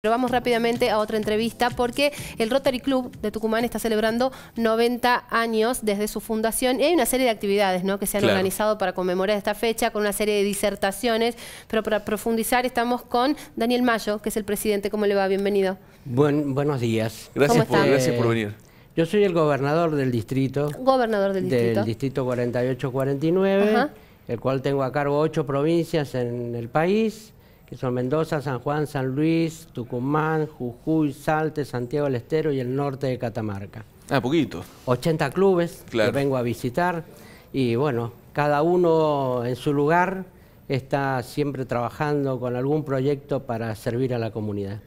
Pero vamos rápidamente a otra entrevista porque el Rotary Club de Tucumán está celebrando 90 años desde su fundación y hay una serie de actividades ¿no? que se han organizado para conmemorar esta fecha con una serie de disertaciones, pero para profundizar estamos con Daniel Mayo, que es el presidente. ¿Cómo le va? Bienvenido. buenos días. Gracias por, gracias por venir. Yo soy el gobernador del distrito. Gobernador del distrito. Del distrito 4849, el cual tengo a cargo ocho provincias en el país que son Mendoza, San Juan, San Luis, Tucumán, Jujuy, Salte, Santiago del Estero y el norte de Catamarca. Ah, poquito. 80 clubes que vengo a visitar y bueno, cada uno en su lugar está siempre trabajando con algún proyecto para servir a la comunidad.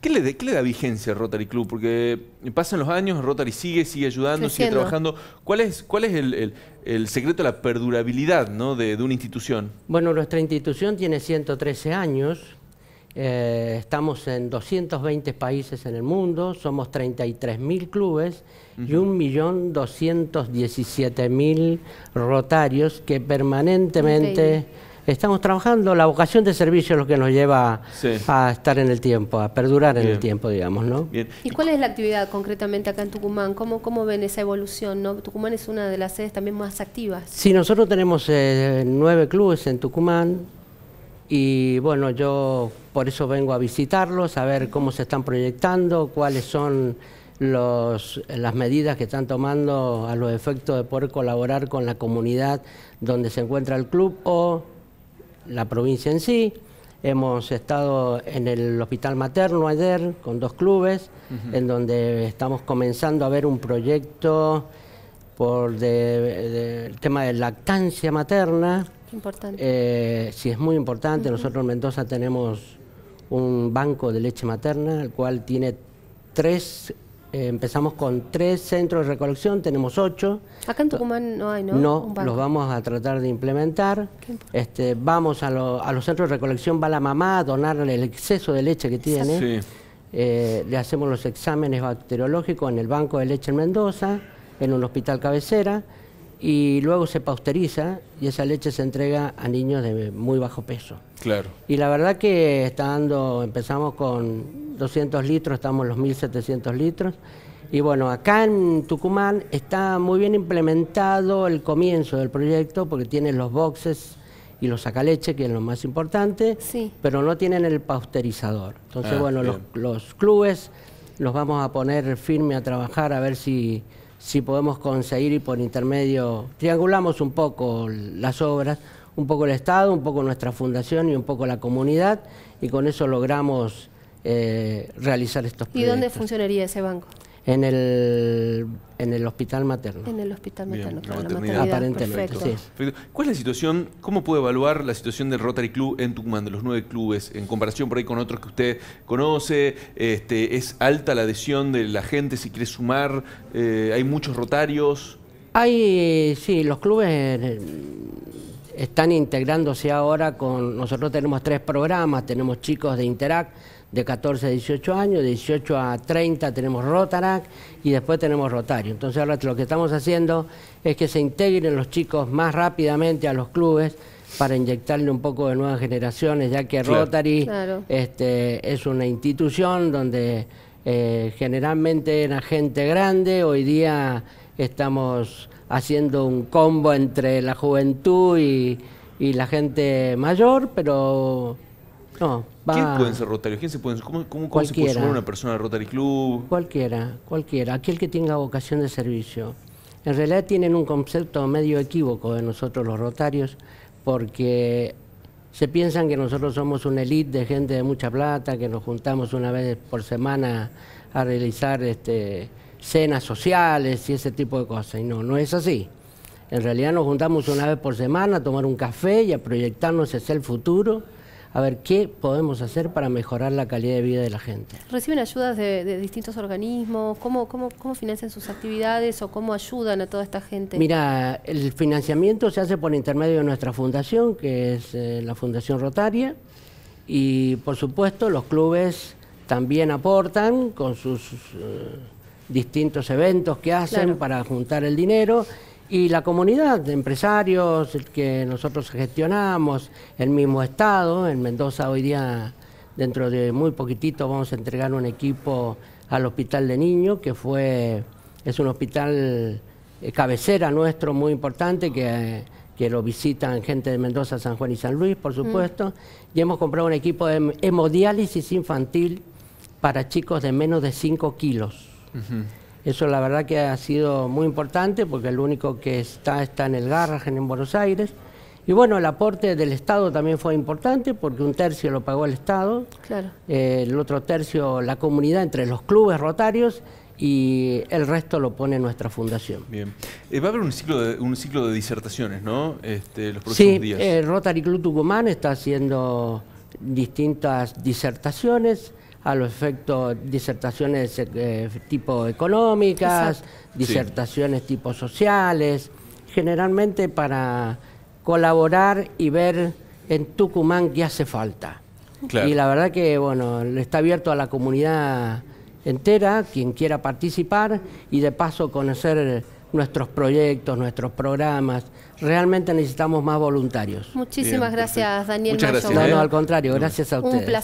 ¿Qué, le da vigencia a Rotary Club? Porque pasan los años, Rotary sigue, sigue ayudando, sigue trabajando. ¿Cuál es, el, secreto de la perdurabilidad de, una institución? Bueno, nuestra institución tiene 113 años. Eh, estamos en 220 países en el mundo, somos 33.000 clubes y 1.217.000 rotarios que permanentemente estamos trabajando, la vocación de servicio es lo que nos lleva a estar en el tiempo, a perdurar en el tiempo, digamos, ¿no? ¿Y cuál es la actividad concretamente acá en Tucumán? ¿Cómo, cómo ven esa evolución? Tucumán es una de las sedes también más activas. Sí, nosotros tenemos eh, nueve clubes en Tucumán y bueno, yo por eso vengo a visitarlos, a ver cómo se están proyectando, cuáles son... las medidas que están tomando a los efectos de poder colaborar con la comunidad donde se encuentra el club o la provincia en sí. Hemos estado en el hospital materno ayer con dos clubes, en donde estamos comenzando a ver un proyecto por el tema de lactancia materna. Importante. Eh, sí, es muy importante. Nosotros en Mendoza tenemos un banco de leche materna, el cual tiene tres empezamos con tres centros de recolección, tenemos ocho. Acá en Tucumán no hay, ¿no? No, los vamos a tratar de implementar. Este, vamos a, los centros de recolección, va la mamá a donarle el exceso de leche que tiene. Eh, le hacemos los exámenes bacteriológicos en el Banco de Leche en Mendoza, en un hospital cabecera y luego se pasteuriza y esa leche se entrega a niños de muy bajo peso. Claro. Y la verdad que está dando, empezamos con 200 litros, estamos en los 1700 litros. Y bueno, acá en Tucumán está muy bien implementado el comienzo del proyecto porque tienen los boxes y los sacaleche, que es lo más importante, pero no tienen el pasteurizador. Entonces, ah, bueno, los, los clubes los vamos a poner firme a trabajar a ver si si podemos conseguir y por intermedio, triangulamos un poco las obras, un poco el Estado, un poco nuestra fundación y un poco la comunidad, y con eso logramos eh, realizar estos proyectos. ¿Y dónde funcionaría ese banco? En el, hospital materno. En el hospital materno, Bien, la maternidad. ¿Cuál es la situación, cómo puede evaluar la situación del Rotary Club en Tucumán, de los nueve clubes, en comparación por ahí con otros que usted conoce? Este, ¿Es alta la adhesión de la gente si quiere sumar? Eh, ¿Hay muchos rotarios? Hay, sí, los clubes eh, están integrándose ahora con, nosotros tenemos tres programas, tenemos chicos de Interact, de 14 a 18 años, de 18 a 30 tenemos Rotarac y después tenemos Rotario. Entonces ahora lo que estamos haciendo es que se integren los chicos más rápidamente a los clubes para inyectarle un poco de nuevas generaciones, ya que Rotary este, es una institución donde eh, generalmente era gente grande, hoy día estamos haciendo un combo entre la juventud y la gente mayor, pero no, ¿Quién pueden ser rotarios? ¿Quién se pueden, ¿Cómo, cómo, cómo se puede una persona de Rotary Club? Cualquiera, cualquiera. Aquel que tenga vocación de servicio. En realidad tienen un concepto medio equívoco de nosotros los rotarios, porque se piensan que nosotros somos una elite de gente de mucha plata, que nos juntamos una vez por semana a realizar este, cenas sociales y ese tipo de cosas. Y no, no es así. En realidad nos juntamos una vez por semana a tomar un café y a proyectarnos hacia el futuro a ver qué podemos hacer para mejorar la calidad de vida de la gente. ¿Reciben ayudas de, distintos organismos? ¿Cómo, financian sus actividades o cómo ayudan a toda esta gente? Mira, el financiamiento se hace por intermedio de nuestra fundación, que es eh, la Fundación Rotaria, y por supuesto los clubes también aportan con sus eh, distintos eventos que hacen para juntar el dinero y la comunidad de empresarios que nosotros gestionamos, el mismo Estado, en Mendoza hoy día, dentro de muy poquitito, vamos a entregar un equipo al Hospital de Niños, que fue, es un hospital eh, cabecera nuestro muy importante, que, lo visitan gente de Mendoza, San Juan y San Luis, por mm. supuesto, y hemos comprado un equipo de hemodiálisis infantil para chicos de menos de 5 kilos. Eso la verdad que ha sido muy importante porque el único que está está en el Garrahan en Buenos Aires. Y bueno, el aporte del Estado también fue importante porque un tercio lo pagó el Estado, claro. Eh, el otro tercio la comunidad entre los clubes rotarios y el resto lo pone nuestra fundación. Bien. Eh, va a haber un ciclo de, un ciclo de disertaciones, ¿no? Este, los próximos días. Sí, eh, Rotary Club Tucumán está haciendo distintas disertaciones a los efectos disertaciones eh, tipo económicas, disertaciones tipo sociales, generalmente para colaborar y ver en Tucumán qué hace falta. Y la verdad que, bueno, está abierto a la comunidad entera, quien quiera participar y de paso conocer nuestros proyectos, nuestros programas. Realmente necesitamos más voluntarios. Muchísimas gracias, Daniel. No, no, ¿eh? al contrario, gracias a ustedes.